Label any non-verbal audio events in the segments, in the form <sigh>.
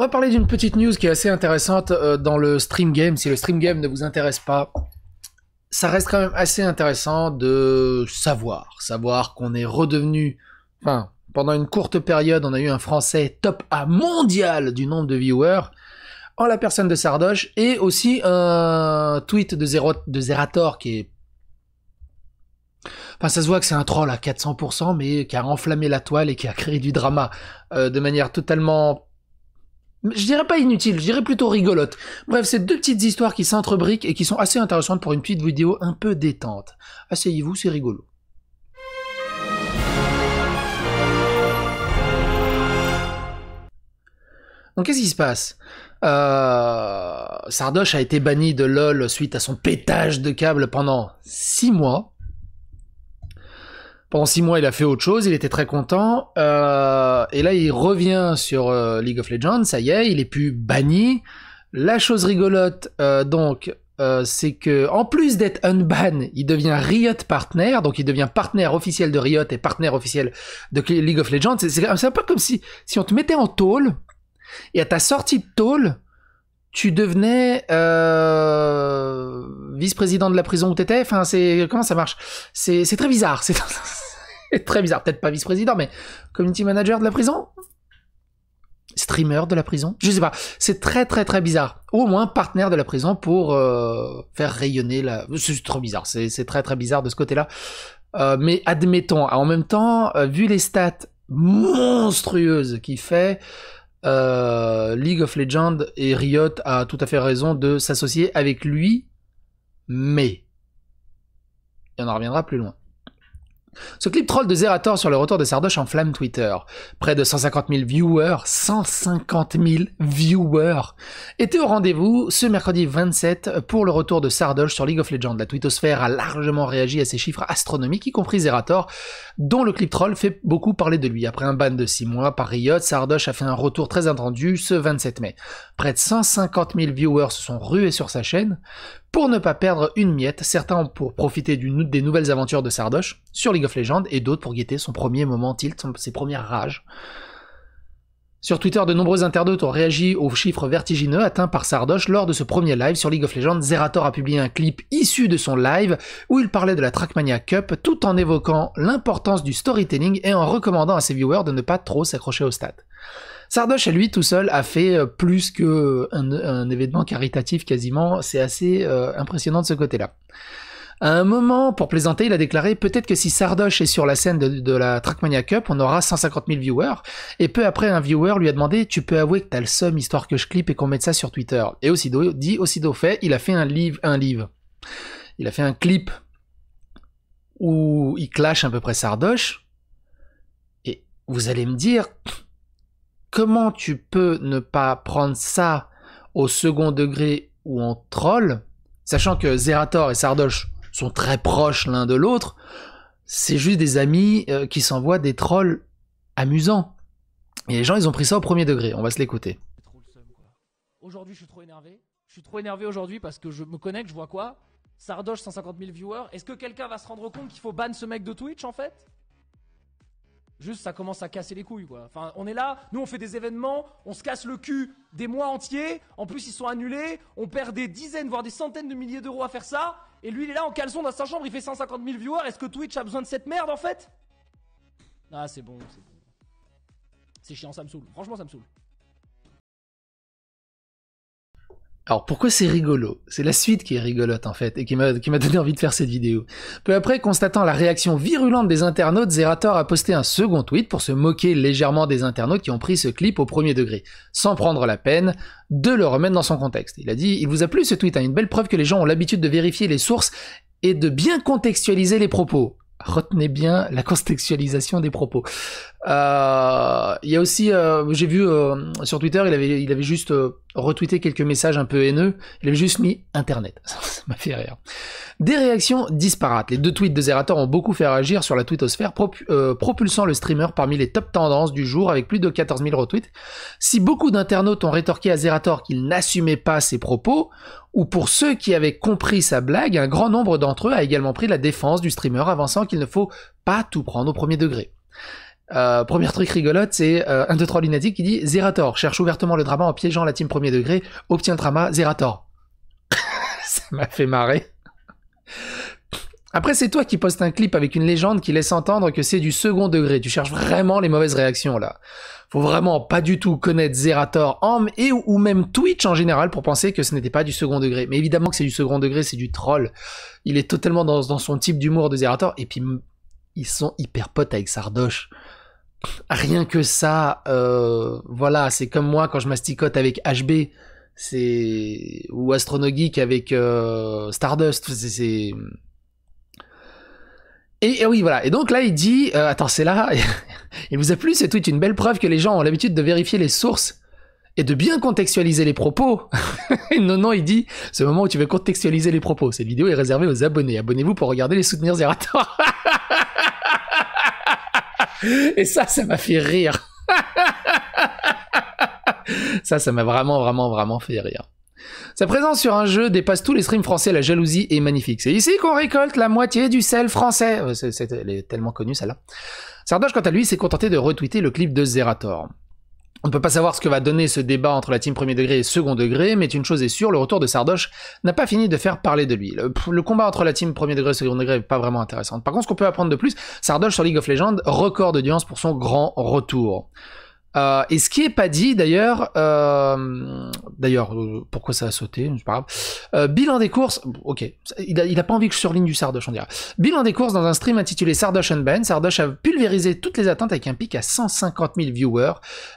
On va parler d'une petite news qui est assez intéressante euh, dans le stream game. Si le stream game ne vous intéresse pas, ça reste quand même assez intéressant de savoir. Savoir qu'on est redevenu, enfin, pendant une courte période, on a eu un Français top A mondial du nombre de viewers en la personne de Sardoche et aussi un tweet de, Zerator qui est Enfin, ça se voit que c'est un troll à 400%, mais qui a enflammé la toile et qui a créé du drama euh, de manière totalement je dirais pas inutile, je dirais plutôt rigolote. Bref, c'est deux petites histoires qui s'entrebriquent et qui sont assez intéressantes pour une petite vidéo un peu détente. Asseyez-vous, c'est rigolo. Donc qu'est-ce qui se passe euh, Sardoche a été banni de LoL suite à son pétage de câble pendant 6 mois. Pendant six mois, il a fait autre chose, il était très content. Euh, et là, il revient sur euh, League of Legends, ça y est, il est plus banni. La chose rigolote, euh, donc, euh, c'est que en plus d'être unban, il devient Riot partner, donc il devient partenaire officiel de Riot et partenaire officiel de League of Legends. C'est un peu comme si, si on te mettait en tôle, et à ta sortie de tôle, tu devenais euh, vice-président de la prison où t'étais. Enfin, c'est comment ça marche C'est très bizarre. C'est <laughs> C'est <laughs> très bizarre. Peut-être pas vice-président, mais community manager de la prison Streamer de la prison Je sais pas. C'est très très très bizarre. Ou au moins partenaire de la prison pour euh, faire rayonner la. C'est trop bizarre. C'est très très bizarre de ce côté-là. Euh, mais admettons, en même temps, euh, vu les stats monstrueuses qu'il fait, League of Legends et Riot a tout à fait raison de s'associer avec lui, mais. Et on en reviendra plus loin. Ce clip troll de Zerator sur le retour de Sardoche flamme Twitter. Près de 150 000 viewers, 150 000 viewers, étaient au rendez-vous ce mercredi 27 pour le retour de Sardoche sur League of Legends. La twittosphère a largement réagi à ces chiffres astronomiques, y compris Zerator, dont le clip troll fait beaucoup parler de lui. Après un ban de 6 mois par Riot, Sardoche a fait un retour très attendu ce 27 mai. Près de 150 000 viewers se sont rués sur sa chaîne, pour ne pas perdre une miette, certains ont pour profiter des nouvelles aventures de Sardoche sur League of Legends et d'autres pour guetter son premier moment tilt, ses premières rages. Sur Twitter, de nombreux internautes ont réagi aux chiffres vertigineux atteints par Sardoche lors de ce premier live sur League of Legends. Zerator a publié un clip issu de son live où il parlait de la Trackmania Cup tout en évoquant l'importance du storytelling et en recommandant à ses viewers de ne pas trop s'accrocher aux stats. Sardoche à lui tout seul a fait euh, plus que un, événement caritatif quasiment. C'est assez euh, impressionnant de ce côté-là. À un moment, pour plaisanter, il a déclaré peut-être que si Sardoche est sur la scène de, la Trackmania Cup, on aura 150 000 viewers. Et peu après, un viewer lui a demandé Tu peux avouer que t'as le seum histoire que je clip et qu'on mette ça sur Twitter. Et aussi, dit, aussitôt fait, il a fait un livre, un livre. Il a fait un clip où il clash à peu près Sardoche. Et vous allez me dire comment tu peux ne pas prendre ça au second degré ou en troll, sachant que Zerator et Sardoche sont très proches l'un de l'autre, c'est juste des amis euh, qui s'envoient des trolls amusants. Et les gens, ils ont pris ça au premier degré, on va se l'écouter. Aujourd'hui, je suis trop énervé. Je suis trop énervé aujourd'hui parce que je me connecte, je vois quoi Sardoche, 150 000 viewers. Est-ce que quelqu'un va se rendre compte qu'il faut ban ce mec de Twitch en fait Juste, ça commence à casser les couilles, quoi. Enfin, on est là, nous on fait des événements, on se casse le cul des mois entiers, en plus ils sont annulés, on perd des dizaines, voire des centaines de milliers d'euros à faire ça, et lui il est là en caleçon dans sa chambre, il fait 150 000 viewers, est-ce que Twitch a besoin de cette merde en fait Ah, c'est bon, c'est bon. C'est chiant, ça me saoule. Franchement, ça me saoule. Alors pourquoi c'est rigolo C'est la suite qui est rigolote en fait et qui m'a donné envie de faire cette vidéo. Peu après, constatant la réaction virulente des internautes, Zerator a posté un second tweet pour se moquer légèrement des internautes qui ont pris ce clip au premier degré, sans prendre la peine de le remettre dans son contexte. Il a dit « Il vous a plu ce tweet a hein. Une belle preuve que les gens ont l'habitude de vérifier les sources et de bien contextualiser les propos retenez bien la contextualisation des propos. Euh, il y a aussi, euh, j'ai vu euh, sur Twitter, il avait, il avait juste retweeté quelques messages un peu haineux. Il avait juste mis Internet. <laughs> Des réactions disparates. Les deux tweets de Zerator ont beaucoup fait réagir sur la twittosphère, euh, propulsant le streamer parmi les top tendances du jour avec plus de 14 000 retweets. Si beaucoup d'internautes ont rétorqué à Zerator qu'il n'assumait pas ses propos, ou pour ceux qui avaient compris sa blague, un grand nombre d'entre eux a également pris la défense du streamer, avançant qu'il ne faut pas tout prendre au premier degré. Euh, premier truc rigolote, c'est euh, un 1, 2, 3 qui dit Zerator cherche ouvertement le drama en piégeant la team premier degré, obtient le drama Zerator. <laughs> ça m'a fait marrer. Après, c'est toi qui postes un clip avec une légende qui laisse entendre que c'est du second degré. Tu cherches vraiment les mauvaises réactions là. Faut vraiment pas du tout connaître Zerator, Ham et ou même Twitch en général pour penser que ce n'était pas du second degré. Mais évidemment que c'est du second degré, c'est du troll. Il est totalement dans, son type d'humour de Zerator. Et puis, ils sont hyper potes avec Sardoche. Rien que ça, euh, voilà, c'est comme moi quand je masticote avec HB c'est ou Astronogeek avec euh, Stardust, et, oui, voilà. Et donc là, il dit, euh, attends, c'est là. <laughs> il vous a plu c'est tout une belle preuve que les gens ont l'habitude de vérifier les sources et de bien contextualiser les propos. <laughs> non, non, il dit, ce moment où tu veux contextualiser les propos, cette vidéo est réservée aux abonnés. Abonnez-vous pour regarder les soutenir Zerator. <laughs> et ça, ça m'a fait rire. <laughs> ça, ça m'a vraiment, vraiment, vraiment fait rire. Sa présence sur un jeu dépasse tous les streams français, la jalousie est magnifique. C'est ici qu'on récolte la moitié du sel français. C'est, elle est tellement connue celle-là. Sardoche, quant à lui, s'est contenté de retweeter le clip de Zerator. On ne peut pas savoir ce que va donner ce débat entre la team premier degré et second degré, mais une chose est sûre, le retour de Sardoche n'a pas fini de faire parler de lui. Le, combat entre la team premier degré et second degré n'est pas vraiment intéressant. Par contre, ce qu'on peut apprendre de plus, Sardoche sur League of Legends, record d'audience pour son grand retour. Euh, et ce qui est pas dit d'ailleurs, euh, d'ailleurs euh, pourquoi ça a sauté, c'est pas grave. bilan des courses, ok, il a, pas envie que je surligne du Sardoche, on dirait. Bilan des courses dans un stream intitulé Sardoche and Ben. Sardoche a pulvérisé toutes les attentes avec un pic à 150 000 viewers.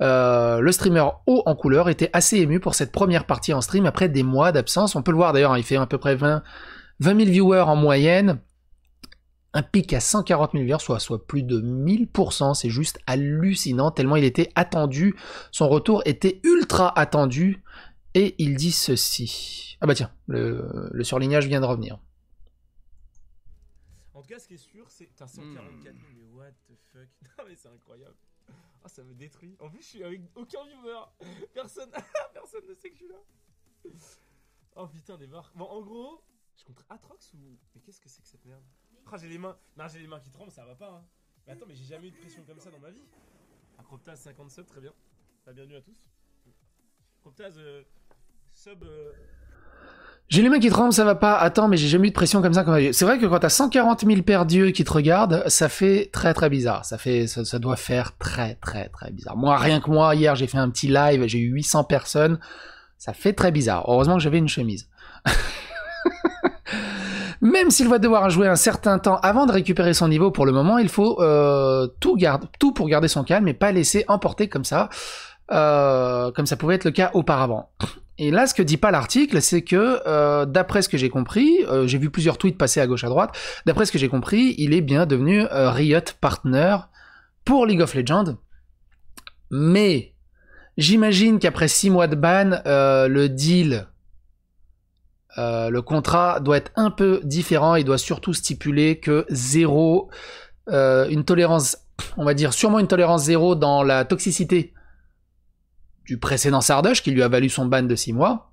le streamer haut en couleur était assez ému pour cette première partie en stream après des mois d'absence. On peut le voir d'ailleurs, hein, il fait à peu près 20 000 viewers en moyenne un pic à 140 000 viewers, soit, plus de 1000%. C'est juste hallucinant, tellement il était attendu. Son retour était ultra attendu. Et il dit ceci. Ah bah tiens, le, surlignage vient de revenir. En tout cas, ce qui est sûr, c'est. T'as 144 000, hmm. mais what the fuck. <laughs> Non, mais c'est incroyable. Ah, oh, ça me détruit. En plus, je suis avec aucun viewer. Personne, <laughs> Personne ne sait que je suis là. Oh putain, des marques. Bon, en gros, je contre Atrox ou. Mais qu'est-ce que c'est que cette merde ah, j'ai les mains. Non, j'ai les mains qui tremblent, ça va pas. Hein. Mais attends, mais j'ai jamais eu de pression comme ça dans ma vie. 50 57, très bien. bienvenue à tous. Acroptaz sub. Euh, j'ai les mains qui tremblent, ça va pas. Attends, mais j'ai jamais eu de pression comme ça. C'est vrai que quand t'as 140 000 paires d'yeux qui te regardent, ça fait très très bizarre. Ça fait, ça, doit faire très très très bizarre. Moi, rien que moi, hier, j'ai fait un petit live, j'ai eu 800 personnes. Ça fait très bizarre. Heureusement que j'avais une chemise. <laughs> Même s'il va devoir jouer un certain temps avant de récupérer son niveau, pour le moment, il faut euh, tout, tout pour garder son calme et pas laisser emporter comme ça, euh, comme ça pouvait être le cas auparavant. Et là, ce que dit pas l'article, c'est que, euh, d'après ce que j'ai compris, j'ai vu plusieurs tweets passer à gauche à droite, d'après ce que j'ai compris, il est bien devenu Riot Partner pour League of Legends. Mais, j'imagine qu'après 6 mois de ban, le deal euh, le contrat doit être un peu différent. Il doit surtout stipuler que zéro, euh, une tolérance, on va dire sûrement une tolérance zéro dans la toxicité du précédent Sardoche qui lui a valu son ban de 6 mois.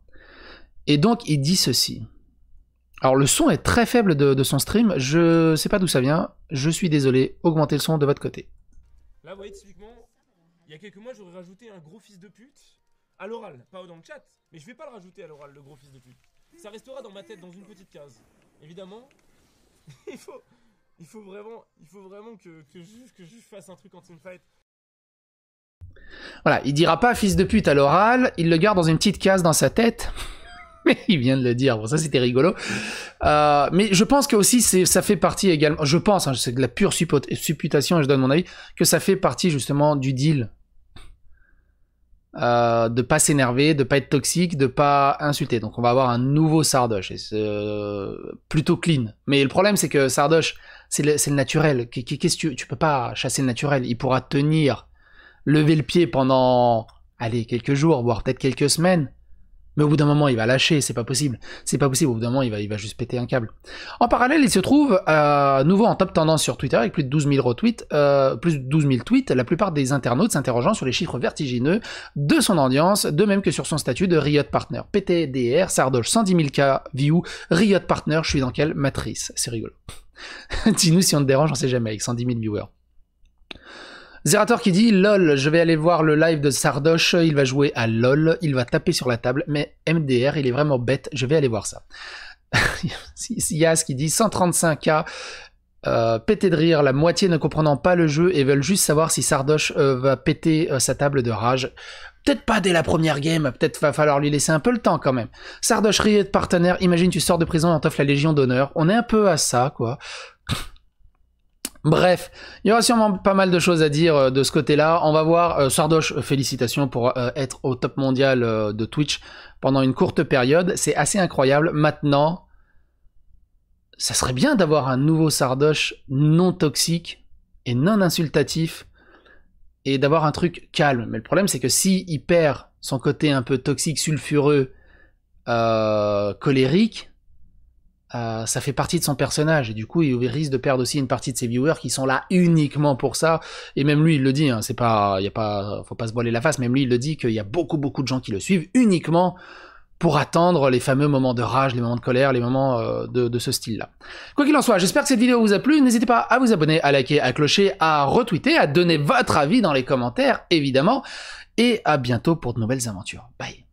Et donc il dit ceci. Alors le son est très faible de, de son stream, je sais pas d'où ça vient, je suis désolé, augmentez le son de votre côté. Là vous voyez typiquement, il y a quelques mois j'aurais rajouté un gros fils de pute à l'oral, pas dans le chat, mais je vais pas le rajouter à l'oral, le gros fils de pute ça restera dans ma tête, dans une petite case. Évidemment, <laughs> il faut, vraiment, il faut vraiment que, je, fasse un truc en teamfight. Voilà, il dira pas fils de pute à l'oral, il le garde dans une petite case dans sa tête. <laughs> Mais il vient de le dire, bon ça c'était rigolo. Euh, mais je pense que aussi ça fait partie également, je pense, hein, c'est de la pure supputation et je donne mon avis, que ça fait partie justement du deal euh, de pas s'énerver, de pas être toxique, de pas insulter. Donc on va avoir un nouveau Sardoche, et c'est plutôt clean. Mais le problème c'est que Sardoche, c'est le, le, naturel. Qu'est-ce que tu, tu peux pas chasser le naturel. Il pourra tenir, lever le pied pendant, allez, quelques jours, voire peut-être quelques semaines. Mais au bout d'un moment, il va lâcher, c'est pas possible. C'est pas possible, au bout d'un moment, il va, il va juste péter un câble. En parallèle, il se trouve à euh, nouveau en top tendance sur Twitter avec plus de 12 000 retweets, euh, plus de 12 tweets, la plupart des internautes s'interrogeant sur les chiffres vertigineux de son audience, de même que sur son statut de Riot Partner. PTDR, Sardoche, 110 000 k view, Riot Partner, je suis dans quelle matrice C'est rigolo. <laughs> Dis-nous si on te dérange, on sait jamais, avec 110 000 viewers. Zerator qui dit LOL, je vais aller voir le live de Sardoche, il va jouer à LOL, il va taper sur la table, mais MDR, il est vraiment bête, je vais aller voir ça. <laughs> Yas qui dit 135K, euh, pété de rire, la moitié ne comprenant pas le jeu et veulent juste savoir si Sardoche euh, va péter euh, sa table de rage. Peut-être pas dès la première game, peut-être va falloir lui laisser un peu le temps quand même. Sardoche rire de partenaire, imagine tu sors de prison et on t'offre la Légion d'honneur. On est un peu à ça, quoi. Bref, il y aura sûrement pas mal de choses à dire euh, de ce côté-là. On va voir. Euh, Sardoche, euh, félicitations pour être au top mondial de Twitch pendant une courte période. C'est assez incroyable. Maintenant, ça serait bien d'avoir un nouveau Sardoche non toxique et non insultatif et d'avoir un truc calme. Mais le problème, c'est que si il perd son côté un peu toxique, sulfureux, colérique, euh, ça fait partie de son personnage et du coup il risque de perdre aussi une partie de ses viewers qui sont là uniquement pour ça et même lui il le dit hein, c'est pas il y a pas faut pas se voiler la face même lui il le dit qu'il y a beaucoup beaucoup de gens qui le suivent uniquement pour attendre les fameux moments de rage, les moments de colère, les moments euh, de, de, ce style-là. Quoi qu'il en soit, j'espère que cette vidéo vous a plu. N'hésitez pas à vous abonner, à liker, à clocher, à retweeter, à donner votre avis dans les commentaires, évidemment. Et à bientôt pour de nouvelles aventures. Bye